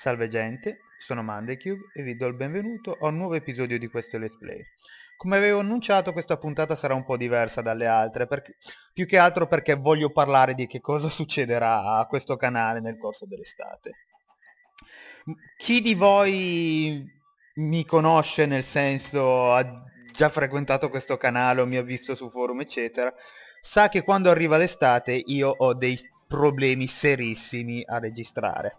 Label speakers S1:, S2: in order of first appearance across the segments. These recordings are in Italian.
S1: Salve gente, sono Mandecube e vi do il benvenuto a un nuovo episodio di questo Let's Play. Come avevo annunciato questa puntata sarà un po' diversa dalle altre, perché, più che altro perché voglio parlare di che cosa succederà a questo canale nel corso dell'estate. Chi di voi mi conosce nel senso ha già frequentato questo canale o mi ha visto su forum eccetera, sa che quando arriva l'estate io ho dei problemi serissimi a registrare.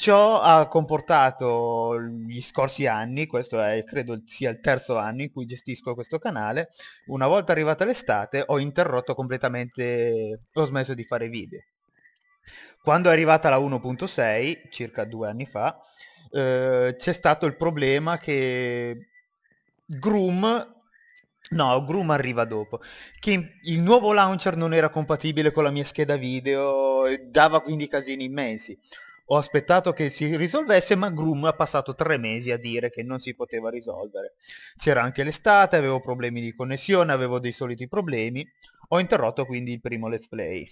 S1: Ciò ha comportato gli scorsi anni, questo è credo sia il terzo anno in cui gestisco questo canale, una volta arrivata l'estate ho interrotto completamente, ho smesso di fare video. Quando è arrivata la 1.6, circa due anni fa, eh, c'è stato il problema che Groom No, Groom arriva dopo. Che il nuovo launcher non era compatibile con la mia scheda video e dava quindi casini immensi. Ho aspettato che si risolvesse, ma Groom ha passato tre mesi a dire che non si poteva risolvere. C'era anche l'estate, avevo problemi di connessione, avevo dei soliti problemi. Ho interrotto quindi il primo let's play.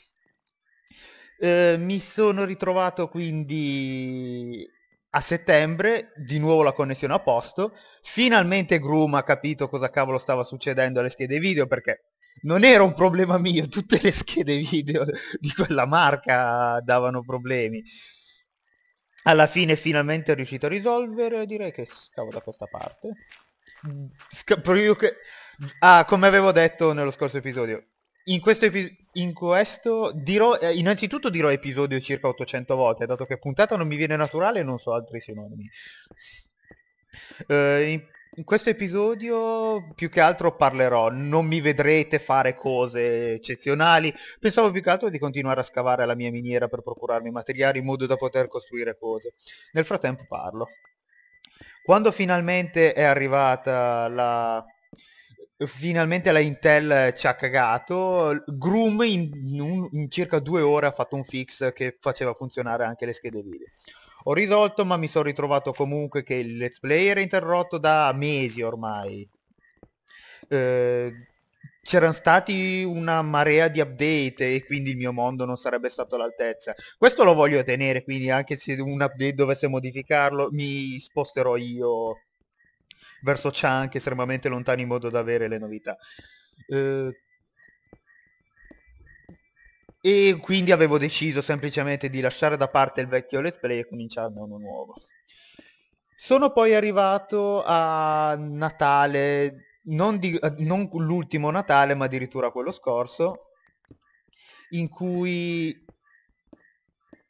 S1: Eh, mi sono ritrovato quindi a settembre, di nuovo la connessione a posto. Finalmente Groom ha capito cosa cavolo stava succedendo alle schede video perché non era un problema mio, tutte le schede video di quella marca davano problemi alla fine finalmente è riuscito a risolvere, direi che scavo da questa parte. Sca che... Ah, come avevo detto nello scorso episodio, in questo, epi in questo dirò, eh, innanzitutto dirò episodio circa 800 volte, dato che puntata non mi viene naturale e non so altri sinonimi. Eh, in questo episodio più che altro parlerò, non mi vedrete fare cose eccezionali, pensavo più che altro di continuare a scavare la mia miniera per procurarmi materiali in modo da poter costruire cose. Nel frattempo parlo. Quando finalmente è arrivata la... Finalmente la Intel ci ha cagato, Groom in, in, in circa due ore ha fatto un fix che faceva funzionare anche le schede video ho risolto ma mi sono ritrovato comunque che il let's play era interrotto da mesi ormai eh, c'erano stati una marea di update e quindi il mio mondo non sarebbe stato all'altezza. Questo lo voglio tenere, quindi anche se un update dovesse modificarlo, mi sposterò io verso chunk estremamente lontano in modo da avere le novità. Eh, e quindi avevo deciso semplicemente di lasciare da parte il vecchio let's play e cominciarne uno nuovo. Sono poi arrivato a Natale, non, non l'ultimo Natale ma addirittura quello scorso, in cui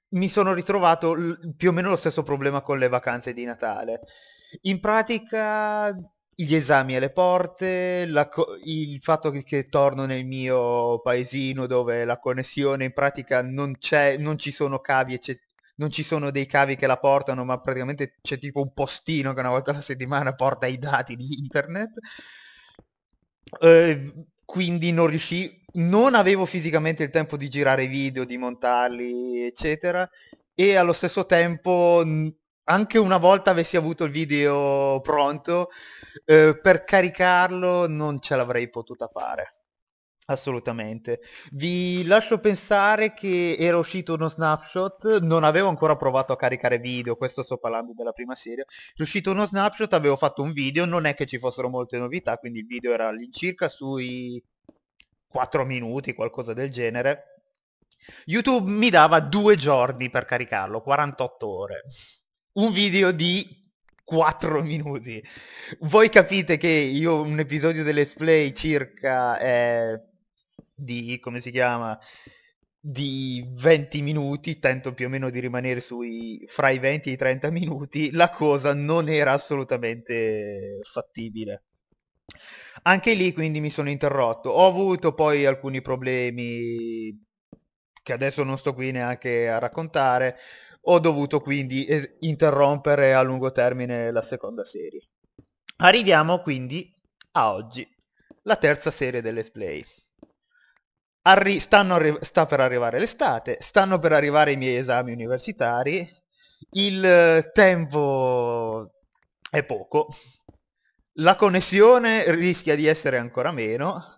S1: mi sono ritrovato più o meno lo stesso problema con le vacanze di Natale. In pratica gli esami alle porte, co- il fatto che, che, torno nel mio paesino dove la connessione in pratica non c'è, non ci sono cavi, non ci sono dei cavi che la portano, ma praticamente c'è tipo un postino che una volta alla settimana porta i dati di internet. Eh, quindi non riuscì, non avevo fisicamente il tempo di girare video, di montarli, eccetera, e allo stesso tempo anche una volta avessi avuto il video pronto, eh, per caricarlo non ce l'avrei potuta fare. Assolutamente. Vi lascio pensare che era uscito uno snapshot, non avevo ancora provato a caricare video, questo sto parlando della prima serie, è uscito uno snapshot, avevo fatto un video, non è che ci fossero molte novità, quindi il video era all'incirca sui 4 minuti, qualcosa del genere. YouTube mi dava due giorni per caricarlo, 48 ore un video di 4 minuti. Voi capite che io un episodio dell'Let's Play circa eh, di, come si chiama, di 20 minuti, tento più o meno di rimanere sui, fra i 20 e i 30 minuti, la cosa non era assolutamente fattibile. Anche lì quindi mi sono interrotto, ho avuto poi alcuni problemi che adesso non sto qui neanche a raccontare, ho dovuto quindi interrompere a lungo termine la seconda serie. Arriviamo quindi a oggi, la terza serie Play. Arri- stanno arri- sta per arrivare l'estate, stanno per arrivare i miei esami universitari, il tempo è poco, la connessione rischia di essere ancora meno,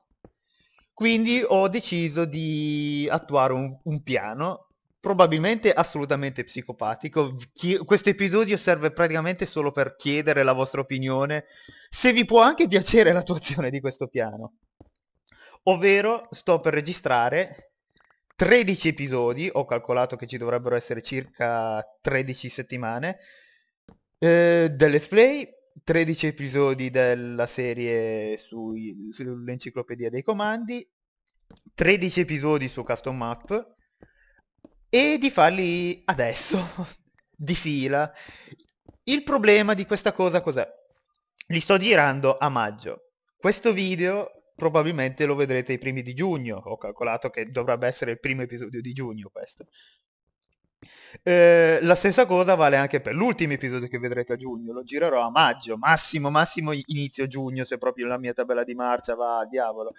S1: quindi ho deciso di attuare un, un piano, probabilmente assolutamente psicopatico. Questo episodio serve praticamente solo per chiedere la vostra opinione, se vi può anche piacere l'attuazione di questo piano. Ovvero sto per registrare 13 episodi, ho calcolato che ci dovrebbero essere circa 13 settimane, eh, del let's play 13 episodi della serie sui, sull'enciclopedia dei comandi, 13 episodi su custom map e di farli adesso, di fila. Il problema di questa cosa cos'è? Li sto girando a maggio. Questo video probabilmente lo vedrete i primi di giugno, ho calcolato che dovrebbe essere il primo episodio di giugno questo. Ehm, la stessa cosa vale anche per l'ultimo episodio che vedrete a giugno, lo girerò a maggio, massimo, massimo inizio giugno, se proprio la mia tabella di marcia va a diavolo.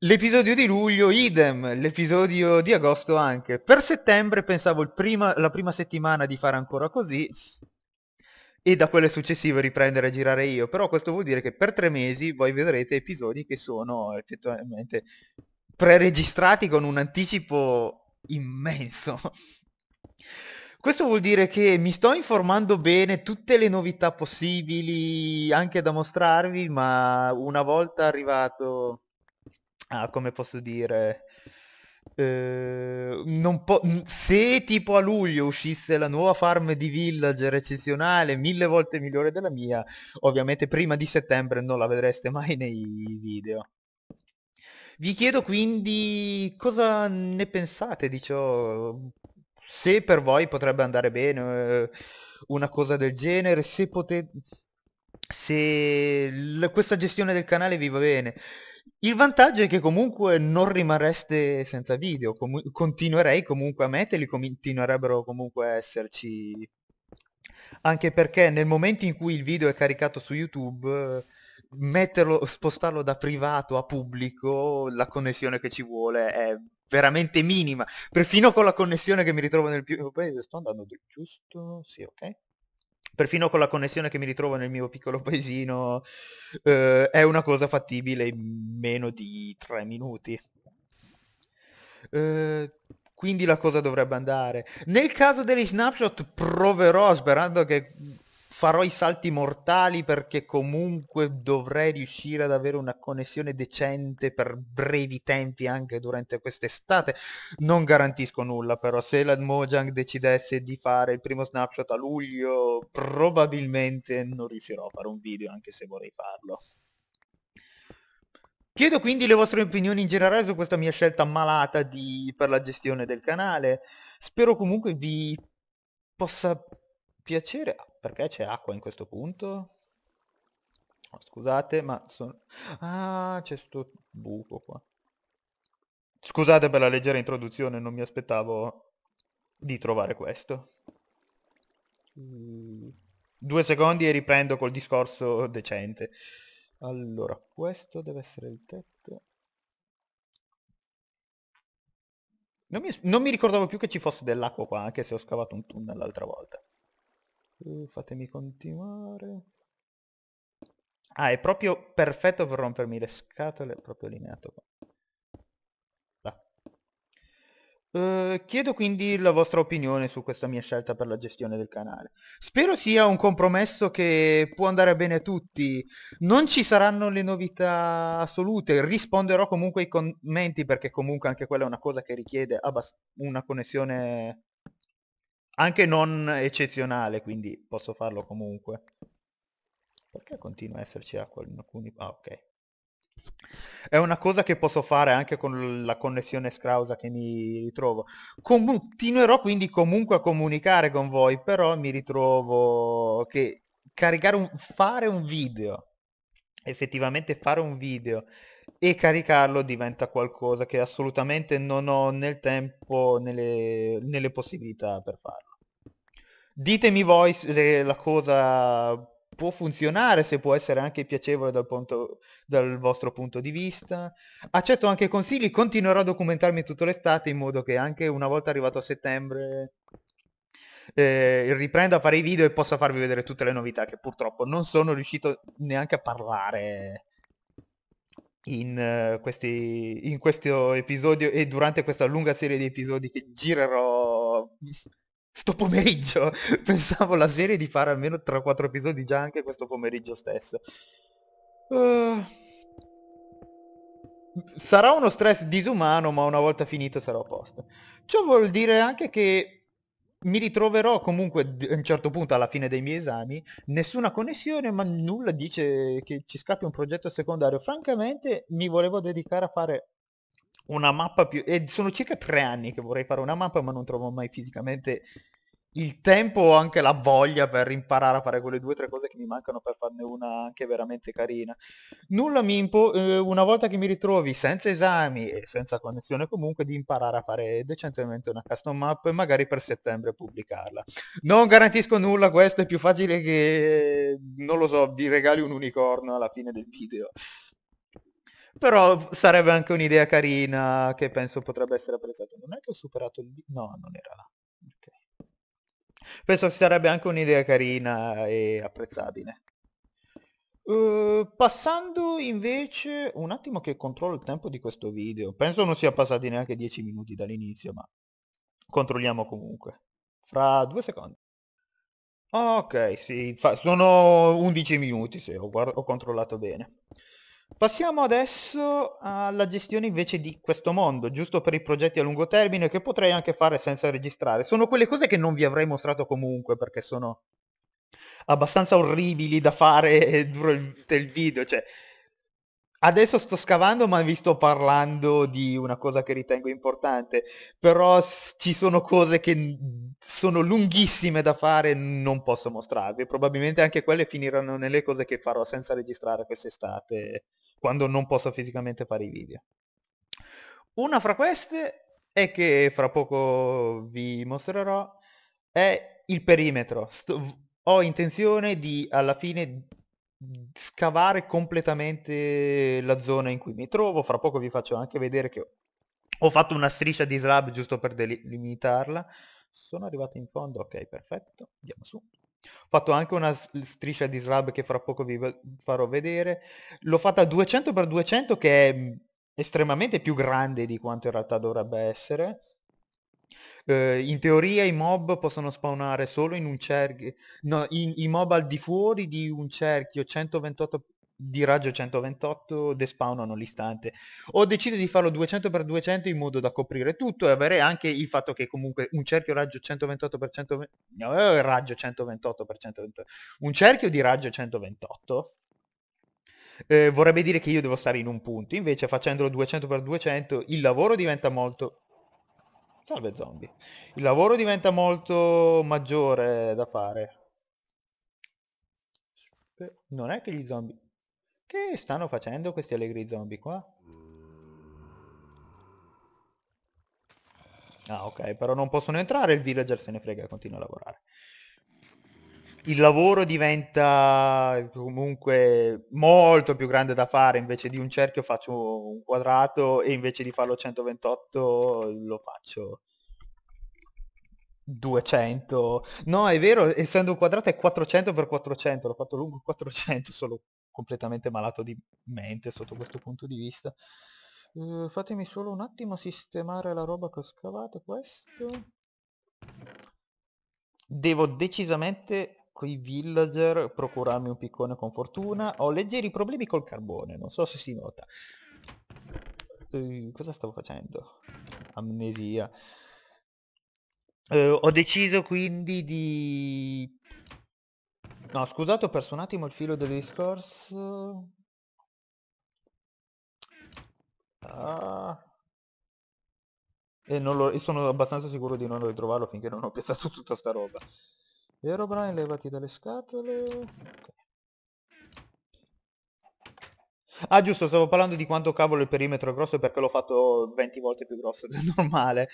S1: L'episodio di luglio idem, l'episodio di agosto anche. Per settembre pensavo prima, la prima settimana di fare ancora così e da quelle successive riprendere a girare io, però questo vuol dire che per tre mesi voi vedrete episodi che sono effettivamente preregistrati con un anticipo immenso questo vuol dire che mi sto informando bene, tutte le novità possibili anche da mostrarvi, ma una volta arrivato a, come posso dire, eh, po se tipo a luglio uscisse la nuova farm di villager eccezionale, mille volte migliore della mia, ovviamente prima di settembre non la vedreste mai nei video. Vi chiedo quindi cosa ne pensate di ciò, se per voi potrebbe andare bene eh, una cosa del genere, se potete... Se questa gestione del canale vi va bene, il vantaggio è che comunque non rimarreste senza video, com continuerei comunque a metterli, continuerebbero comunque a esserci, anche perché nel momento in cui il video è caricato su YouTube, metterlo, spostarlo da privato a pubblico, la connessione che ci vuole è veramente minima, perfino con la connessione che mi ritrovo nel mio paese. Sto andando giusto? Sì, ok perfino con la connessione che mi ritrovo nel mio piccolo paesino, eh, è una cosa fattibile in meno di 3 minuti. Eh, quindi la cosa dovrebbe andare. Nel caso degli snapshot proverò sperando che farò i salti mortali perché comunque dovrei riuscire ad avere una connessione decente per brevi tempi anche durante quest'estate. Non garantisco nulla però, se la Mojang decidesse di fare il primo snapshot a luglio probabilmente non riuscirò a fare un video anche se vorrei farlo. Chiedo quindi le vostre opinioni in generale su questa mia scelta malata di... per la gestione del canale. Spero comunque vi possa piacere... Perché c'è acqua in questo punto? Oh, scusate, ma sono... Ah, c'è sto buco qua. Scusate per la leggera introduzione, non mi aspettavo di trovare questo. Mm. Due secondi e riprendo col discorso decente. Allora, questo deve essere il tetto. Non mi, non mi ricordavo più che ci fosse dell'acqua qua, anche se ho scavato un tunnel l'altra volta. Uh, fatemi continuare. Ah, è proprio perfetto per rompermi le scatole, proprio allineato qua. Uh, chiedo quindi la vostra opinione su questa mia scelta per la gestione del canale. Spero sia un compromesso che può andare bene a tutti. Non ci saranno le novità assolute, risponderò comunque ai commenti perché comunque anche quella è una cosa che richiede una connessione anche non eccezionale, quindi posso farlo comunque. Perché continua a esserci acqua in alcuni... Ah, ok. È una cosa che posso fare anche con la connessione scrausa che mi ritrovo. Continuerò quindi comunque a comunicare con voi, però mi ritrovo che caricare un... fare un video, effettivamente fare un video e caricarlo diventa qualcosa che assolutamente non ho nel tempo, nelle, nelle possibilità per farlo. Ditemi voi se la cosa può funzionare, se può essere anche piacevole dal, punto, dal vostro punto di vista. Accetto anche consigli, continuerò a documentarmi tutto l'estate in modo che anche una volta arrivato a settembre eh, riprenda a fare i video e possa farvi vedere tutte le novità che purtroppo non sono riuscito neanche a parlare in, eh, questi, in questo episodio e durante questa lunga serie di episodi che girerò sto pomeriggio. Pensavo la serie di fare almeno 3-4 episodi già anche questo pomeriggio stesso. Uh, sarà uno stress disumano, ma una volta finito sarò a posto. Ciò vuol dire anche che mi ritroverò comunque a un certo punto alla fine dei miei esami, nessuna connessione, ma nulla dice che ci scappi un progetto secondario. Francamente mi volevo dedicare a fare una mappa più... E sono circa tre anni che vorrei fare una mappa, ma non trovo mai fisicamente il tempo o anche la voglia per imparare a fare quelle due o tre cose che mi mancano per farne una anche veramente carina. Nulla mi impo- eh, una volta che mi ritrovi senza esami e senza connessione comunque di imparare a fare decentemente una custom map e magari per settembre pubblicarla. Non garantisco nulla, questo è più facile che, non lo so, vi regali un unicorno alla fine del video. Però sarebbe anche un'idea carina che penso potrebbe essere apprezzata. Non è che ho superato il... No, non era là penso che sarebbe anche un'idea carina e apprezzabile. Uh, passando invece, un attimo che controllo il tempo di questo video, penso non sia passati neanche 10 minuti dall'inizio, ma controlliamo comunque. Fra due secondi. Ok, sì, sono 11 minuti, se sì, ho, ho controllato bene. Passiamo adesso alla gestione invece di questo mondo, giusto per i progetti a lungo termine che potrei anche fare senza registrare. Sono quelle cose che non vi avrei mostrato comunque perché sono abbastanza orribili da fare durante il video, cioè Adesso sto scavando ma vi sto parlando di una cosa che ritengo importante, però ci sono cose che sono lunghissime da fare e non posso mostrarvi, probabilmente anche quelle finiranno nelle cose che farò senza registrare quest'estate, quando non posso fisicamente fare i video. Una fra queste è che fra poco vi mostrerò, è il perimetro. Sto, ho intenzione di alla fine scavare completamente la zona in cui mi trovo, fra poco vi faccio anche vedere che ho fatto una striscia di slab giusto per delimitarla, sono arrivato in fondo, ok perfetto, andiamo su. Ho fatto anche una striscia di slab che fra poco vi farò vedere, l'ho fatta 200x200 che è estremamente più grande di quanto in realtà dovrebbe essere, eh, in teoria i mob possono spawnare solo in un cerchio, no, in, i mob al di fuori di un cerchio 128 di raggio 128 despawnano all'istante. Ho deciso di farlo 200x200 in modo da coprire tutto e avere anche il fatto che comunque un cerchio raggio 128x128 no, eh, raggio 128x128 un cerchio di raggio 128 eh, vorrebbe dire che io devo stare in un punto, invece facendolo 200x200 il lavoro diventa molto Salve zombie. Il lavoro diventa molto maggiore da fare. Non è che gli zombie... Che stanno facendo questi allegri zombie qua? Ah ok, però non possono entrare, il villager se ne frega e continua a lavorare il lavoro diventa comunque molto più grande da fare, invece di un cerchio faccio un quadrato e invece di farlo 128 lo faccio 200. No, è vero, essendo un quadrato è 400 per 400, l'ho fatto lungo 400, sono completamente malato di mente sotto questo punto di vista. Uh, fatemi solo un attimo sistemare la roba che ho scavato, questo. Devo decisamente coi villager procurarmi un piccone con fortuna. Ho leggeri problemi col carbone, non so se si nota. Eh, cosa stavo facendo? Amnesia. Eh, ho deciso quindi di... No, scusate, ho perso un attimo il filo del discorso. Ah. E non lo... sono abbastanza sicuro di non ritrovarlo finché non ho piazzato tutta sta roba. Erobrine levati dalle scatole okay. Ah giusto, stavo parlando di quanto cavolo il perimetro è grosso perché l'ho fatto 20 volte più grosso del normale.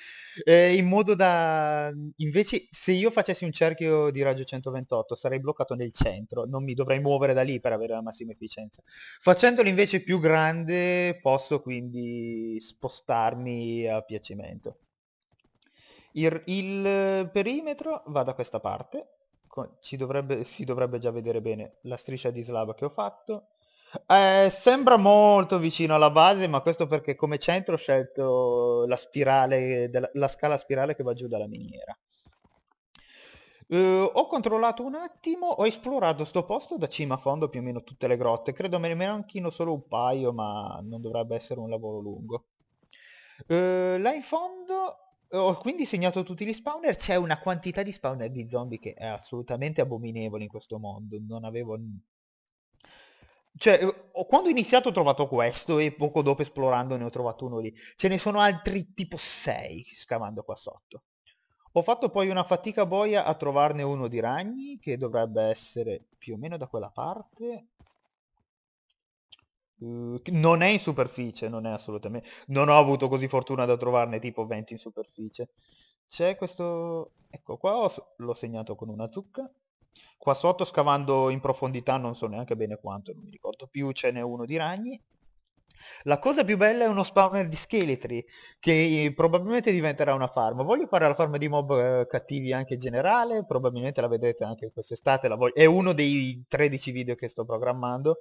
S1: Eh, in modo da... Invece se io facessi un cerchio di raggio 128 sarei bloccato nel centro, non mi dovrei muovere da lì per avere la massima efficienza. Facendolo invece più grande posso quindi spostarmi a piacimento. Il, il perimetro va da questa parte, ci dovrebbe, si dovrebbe già vedere bene la striscia di slab che ho fatto. Eh, sembra molto vicino alla base, ma questo perché come centro ho scelto la, spirale della, la scala spirale che va giù dalla miniera. Uh, ho controllato un attimo, ho esplorato sto posto da cima a fondo più o meno tutte le grotte, credo me ne manchino solo un paio ma non dovrebbe essere un lavoro lungo. Uh, là in fondo ho quindi segnato tutti gli spawner, c'è una quantità di spawner di zombie che è assolutamente abominevole in questo mondo, non avevo... Cioè, uhm, quando ho iniziato ho trovato questo e poco dopo esplorando ne ho trovato uno lì. Ce ne sono altri tipo 6 scavando qua sotto. Ho fatto poi una fatica boia a trovarne uno di ragni, che dovrebbe essere più o meno da quella parte. Uhm, non è in superficie, non è assolutamente... Non ho avuto così fortuna da trovarne tipo 20 in superficie. C'è questo... Ecco qua l'ho segnato con una zucca. Qua sotto scavando in profondità non so neanche bene quanto, non mi ricordo più, ce n'è uno di ragni. La cosa più bella è uno spawner di scheletri, che eh, probabilmente diventerà una farm. Voglio fare la farm di mob eh, cattivi anche in generale, probabilmente la vedrete anche quest'estate, voglio... è uno dei 13 video che sto programmando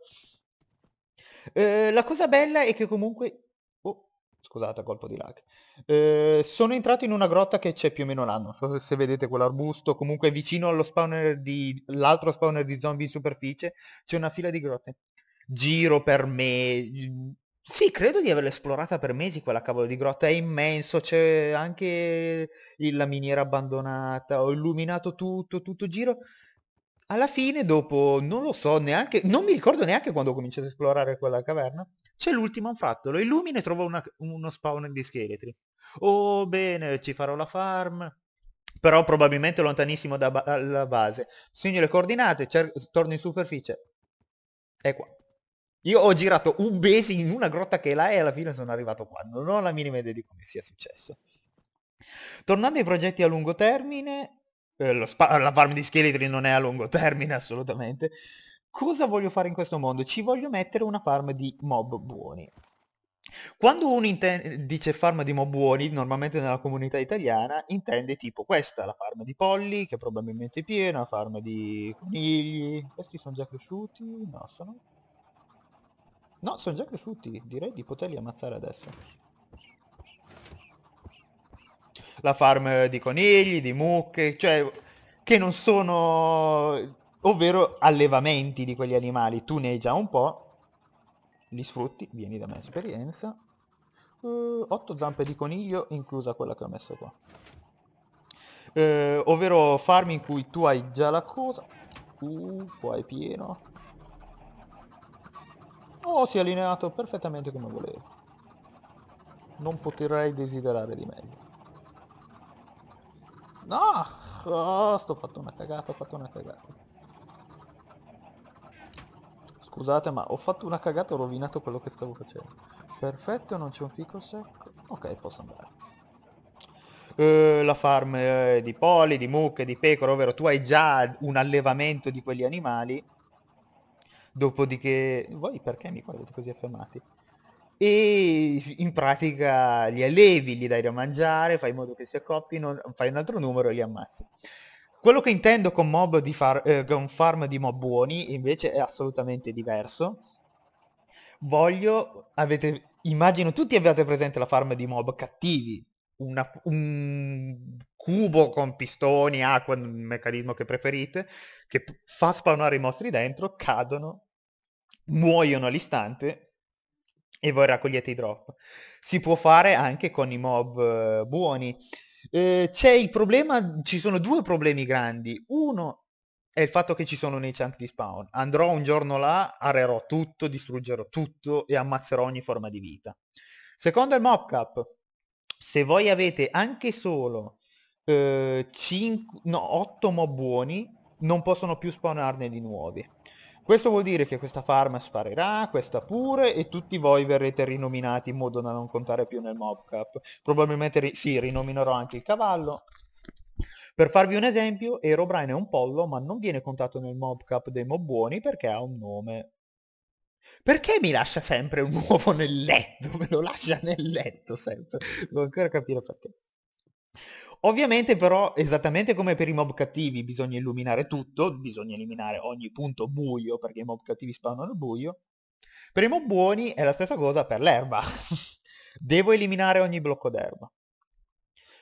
S1: Ehm, la cosa bella è che comunque... Oh, scusate, colpo di lag. Eh, sono entrato in una grotta che c'è più o meno là, non so se vedete quell'arbusto, comunque vicino allo spawner di... l'altro spawner di zombie in superficie, c'è una fila di grotte. Giro per me... Sì, credo di averla esplorata per mesi quella cavolo di grotta, è immenso, c'è anche la miniera abbandonata, ho illuminato tutto, tutto giro alla fine dopo, non lo so neanche, non mi ricordo neanche quando ho cominciato a esplorare quella caverna, c'è l'ultimo anfratto, lo illumina e trova una, uno spawn di scheletri. Oh bene, ci farò la farm, però probabilmente lontanissimo dalla ba base. Segno le coordinate, torno in superficie. È qua. Io ho girato un besi in una grotta che è là e alla fine sono arrivato qua. Non ho la minima idea di come sia successo. Tornando ai progetti a lungo termine, eh, la farm di scheletri non è a lungo termine assolutamente. Cosa voglio fare in questo mondo? Ci voglio mettere una farm di mob buoni. Quando uno intende, dice farm di mob buoni, normalmente nella comunità italiana, intende tipo questa, la farm di polli, che è probabilmente piena, la farm di conigli... Questi sono già cresciuti? No, sono... No, sono già cresciuti, direi di poterli ammazzare adesso la farm di conigli, di mucche, cioè che non sono, ovvero allevamenti di quegli animali. Tu ne hai già un po', li sfrutti, vieni da me esperienza. Uh, eh, 8 zampe di coniglio, inclusa quella che ho messo qua. Uh, ovvero farm in cui tu hai già la cosa. Uh, qua è pieno. Oh, si è allineato perfettamente come volevo. Non potrei desiderare di meglio. No! Oh, sto fatto una cagata, ho fatto una cagata. Scusate, ma ho fatto una cagata, ho rovinato quello che stavo facendo. Perfetto, non c'è un fico secco. Ok, posso andare. Eh, la farm eh, di poli, di mucche, di pecore, ovvero tu hai già un allevamento di quegli animali. Dopodiché... Voi perché mi guardate così affermati? e in pratica li allevi, gli dai da mangiare, fai in modo che si accoppino, fai un altro numero e li ammazzi. Quello che intendo con mob di far, eh, con farm di mob buoni invece è assolutamente diverso. Voglio, avete, immagino tutti abbiate presente la farm di mob cattivi, una, un cubo con pistoni, acqua, il meccanismo che preferite, che fa spawnare i mostri dentro, cadono, muoiono all'istante e voi raccogliete i drop. Si può fare anche con i mob eh, buoni. Eh, c'è il problema, ci sono due problemi grandi. Uno è il fatto che ci sono nei chunk di spawn. Andrò un giorno là, arerò tutto, distruggerò tutto e ammazzerò ogni forma di vita. Secondo è il mockup. Se voi avete anche solo eh, 5, no, 8 mob buoni, non possono più spawnarne di nuovi. Questo vuol dire che questa farm sparirà, questa pure, e tutti voi verrete rinominati in modo da non contare più nel mob cap. Probabilmente ri sì, rinominerò anche il cavallo. Per farvi un esempio, Erobrine è un pollo, ma non viene contato nel mob cap dei mob buoni perché ha un nome. Perché mi lascia sempre un uovo nel letto? Me lo lascia nel letto sempre. Devo ancora capire perché. Ovviamente però, esattamente come per i mob cattivi, bisogna illuminare tutto, bisogna eliminare ogni punto buio, perché i mob cattivi spawnano buio. Per i mob buoni è la stessa cosa per l'erba. Devo eliminare ogni blocco d'erba.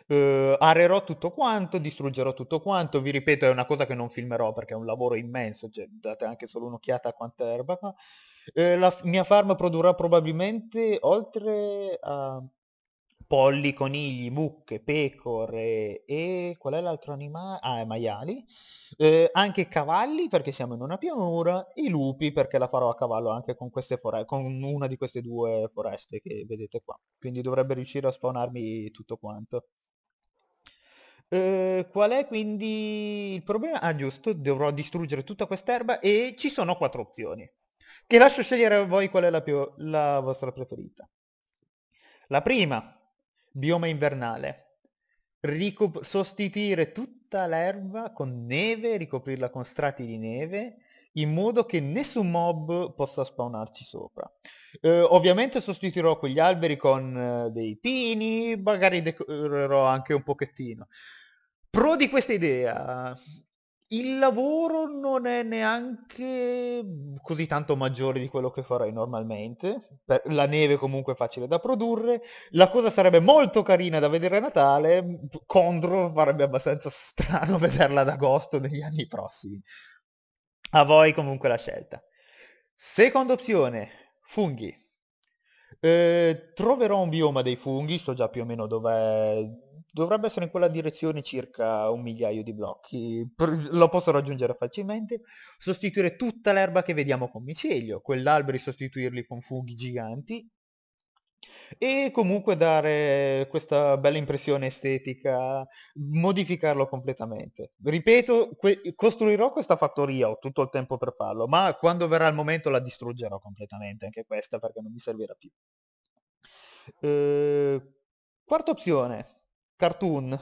S1: Uh, arerò tutto quanto, distruggerò tutto quanto, vi ripeto è una cosa che non filmerò perché è un lavoro immenso, cioè, date anche solo un'occhiata a quanta erba qua. Uh, eh, la mia farm produrrà probabilmente oltre a... Uh, polli, conigli, mucche, pecore e qual è l'altro animale? Ah, maiali. Eh, anche cavalli perché siamo in una pianura, i lupi perché la farò a cavallo anche con, fore- con una di queste due foreste che vedete qua. Quindi dovrebbe riuscire a spawnarmi tutto quanto. Eh, qual è quindi il problema? Ah giusto, dovrò distruggere tutta quest'erba e ci sono quattro opzioni. Che lascio scegliere a voi qual è la, più, la vostra preferita. La prima, Bioma invernale. Rico- sostituire tutta l'erba con neve, ricoprirla con strati di neve, in modo che nessun mob possa spawnarci sopra. Eh, ovviamente sostituirò quegli alberi con eh, dei pini, magari decorerò anche un pochettino. Pro di questa idea, il lavoro non è neanche così tanto maggiore di quello che farei normalmente, per, la neve comunque è facile da produrre, la cosa sarebbe molto carina da vedere a Natale, Condro farebbe abbastanza strano vederla ad agosto negli anni prossimi. A voi comunque la scelta. Seconda opzione, funghi. Eh, troverò un bioma dei funghi, so già più o meno dov'è dovrebbe essere in quella direzione circa un migliaio di blocchi, lo posso raggiungere facilmente, sostituire tutta l'erba che vediamo con micelio, quell'alberi sostituirli con funghi giganti e comunque dare questa bella impressione estetica, modificarlo completamente. Ripeto, costruirò questa fattoria, ho tutto il tempo per farlo, ma quando verrà il momento la distruggerò completamente, anche questa, perché non mi servirà più. Eh, quarta opzione, cartoon.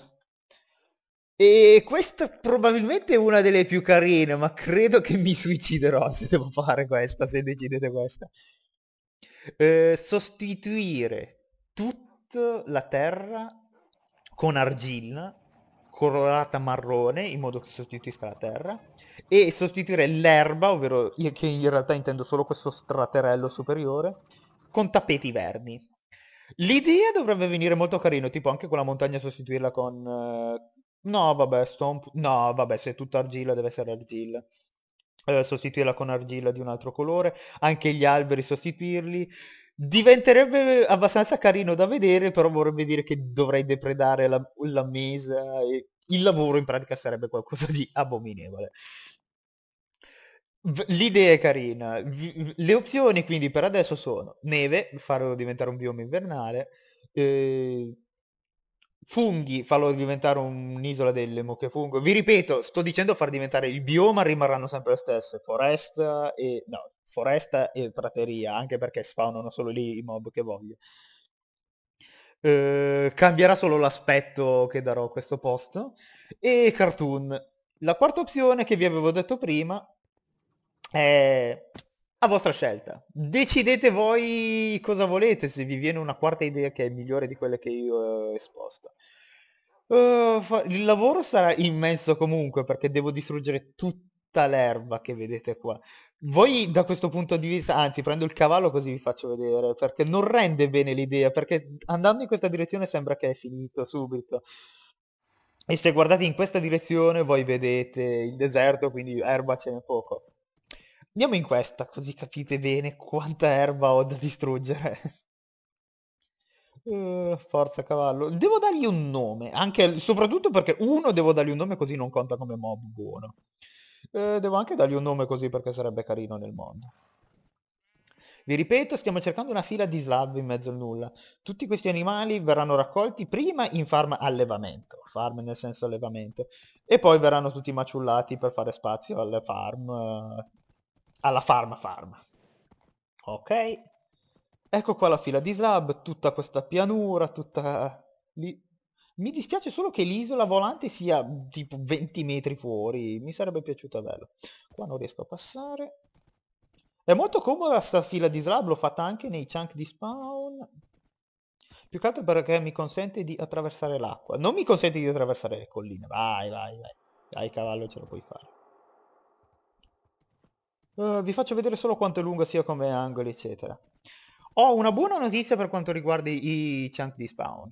S1: E questa probabilmente è una delle più carine, ma credo che mi suiciderò se devo fare questa, se decidete questa. Eh, sostituire tutta la terra con argilla colorata marrone in modo che sostituisca la terra e sostituire l'erba, ovvero io che in realtà intendo solo questo straterello superiore, con tappeti verdi. L'idea dovrebbe venire molto carino, tipo anche quella montagna sostituirla con... eh, No, vabbè, stomp... No, vabbè, se è tutta argilla deve essere argilla. Eh, sostituirla con argilla di un altro colore, anche gli alberi sostituirli. Diventerebbe abbastanza carino da vedere, però vorrebbe dire che dovrei depredare la, la mesa e il lavoro in pratica sarebbe qualcosa di abominevole. L'idea è carina. Le opzioni quindi per adesso sono neve, farlo diventare un bioma invernale, eh, funghi, farlo diventare un'isola delle mucche fungo. Vi ripeto, sto dicendo far diventare il bioma rimarranno sempre le stesse, foresta e... no, foresta e prateria, anche perché spawnano solo lì i mob che voglio. Eh, cambierà solo l'aspetto che darò a questo posto. E cartoon. La quarta opzione che vi avevo detto prima eh, a vostra scelta. Decidete voi cosa volete, se vi viene una quarta idea che è migliore di quella che io eh, ho esposto. Uh, il lavoro sarà immenso comunque perché devo distruggere tutta l'erba che vedete qua. Voi da questo punto di vista, anzi prendo il cavallo così vi faccio vedere, perché non rende bene l'idea, perché andando in questa direzione sembra che è finito subito. E se guardate in questa direzione voi vedete il deserto, quindi erba ce n'è poco Andiamo in questa, così capite bene quanta erba ho da distruggere. uh, forza cavallo. Devo dargli un nome, anche, soprattutto perché uno devo dargli un nome così non conta come mob buono. Uh, devo anche dargli un nome così perché sarebbe carino nel mondo. Vi ripeto, stiamo cercando una fila di slab in mezzo al nulla. Tutti questi animali verranno raccolti prima in farm allevamento, farm nel senso allevamento, e poi verranno tutti maciullati per fare spazio alle farm eh, alla farma farma. Ok. Ecco qua la fila di slab, tutta questa pianura, tutta... Lì. Mi dispiace solo che l'isola volante sia tipo 20 metri fuori, mi sarebbe piaciuta bello. Qua non riesco a passare. È molto comoda sta fila di slab, l'ho fatta anche nei chunk di spawn. Più che altro perché mi consente di attraversare l'acqua. Non mi consente di attraversare le colline, vai, vai, vai. Dai cavallo ce lo puoi fare. Eh, vi faccio vedere solo quanto è lungo sia come angoli, eccetera. Ho una buona notizia per quanto riguarda i chunk di spawn.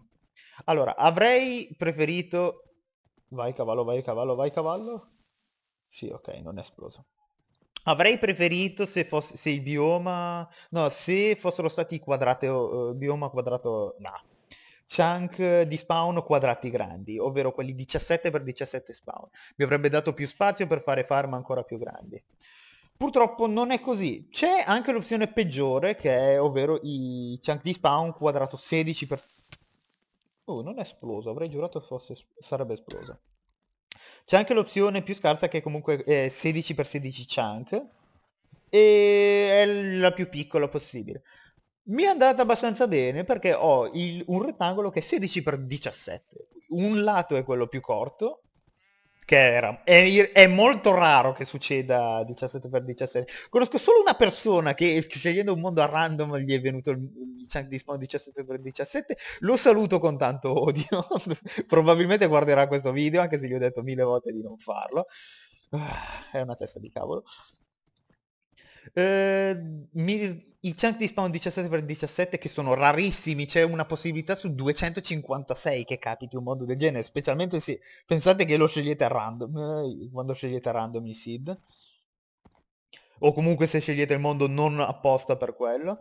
S1: Allora, avrei preferito... Vai cavallo, vai cavallo, vai cavallo. Sì, ok, non è esploso. Avrei preferito se, fosse, se il bioma... No, se fossero stati quadrate Uh, bioma quadrato... No. Chunk di spawn quadrati grandi, ovvero quelli 17x17 spawn. Mi avrebbe dato più spazio per fare farm ancora più grandi. Purtroppo non è così. C'è anche l'opzione peggiore che è ovvero i chunk di spawn quadrato 16 per... Oh, non è esploso, avrei giurato fosse, sarebbe esplosa. C'è anche l'opzione più scarsa che comunque è 16x16 chunk e è la più piccola possibile. Mi è andata abbastanza bene perché ho il, un rettangolo che è 16x17. Un lato è quello più corto che era, è, è, molto raro che succeda 17x17. Conosco solo una persona che scegliendo un mondo a random gli è venuto il chunk di spawn 17x17, lo saluto con tanto odio, probabilmente guarderà questo video anche se gli ho detto mille volte di non farlo. Ah, è una testa di cavolo. Uh, mi, I chunk di spawn 17x17 che sono rarissimi, c'è una possibilità su 256 che capiti un mondo del genere, specialmente se pensate che lo scegliete a random, eh, quando scegliete a random i seed. O comunque se scegliete il mondo non apposta per quello.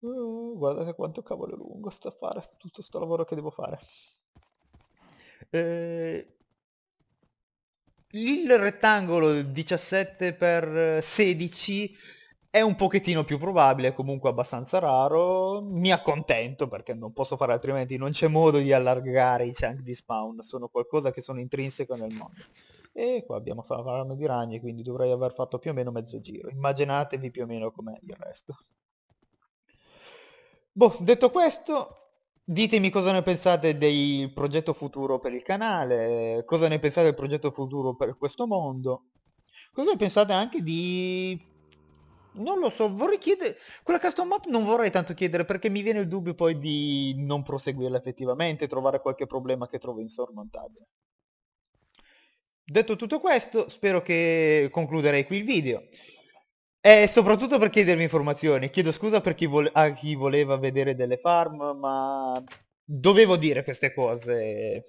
S1: Uh, guardate quanto cavolo è lungo sto a fare tutto sto lavoro che devo fare. Eh, il rettangolo 17x16 è un pochettino più probabile, è comunque abbastanza raro, mi accontento perché non posso fare altrimenti, non c'è modo di allargare i chunk di spawn, sono qualcosa che sono intrinseco nel mondo. E qua abbiamo fatto la farma di ragni, quindi dovrei aver fatto più o meno mezzo giro, immaginatevi più o meno com'è il resto. Boh, detto questo, Ditemi cosa ne pensate del progetto futuro per il canale, cosa ne pensate del progetto futuro per questo mondo. Cosa ne pensate anche di... Non lo so, vorrei chiedere... Quella custom map non vorrei tanto chiedere perché mi viene il dubbio poi di non proseguirla effettivamente, trovare qualche problema che trovo insormontabile. Detto tutto questo, spero che concluderei qui il video. E eh, soprattutto per chiedermi informazioni. Chiedo scusa per chi a chi voleva vedere delle farm, ma dovevo dire queste cose.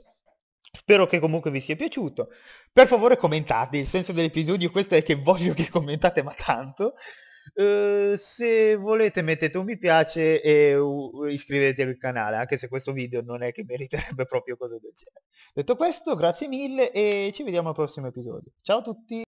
S1: Spero che comunque vi sia piaciuto. Per favore commentate, il senso dell'episodio questo è che voglio che commentate ma tanto. Uh, se volete mettete un mi piace e uh, iscrivetevi al canale, anche se questo video non è che meriterebbe proprio cose del genere. Detto questo, grazie mille e ci vediamo al prossimo episodio. Ciao a tutti!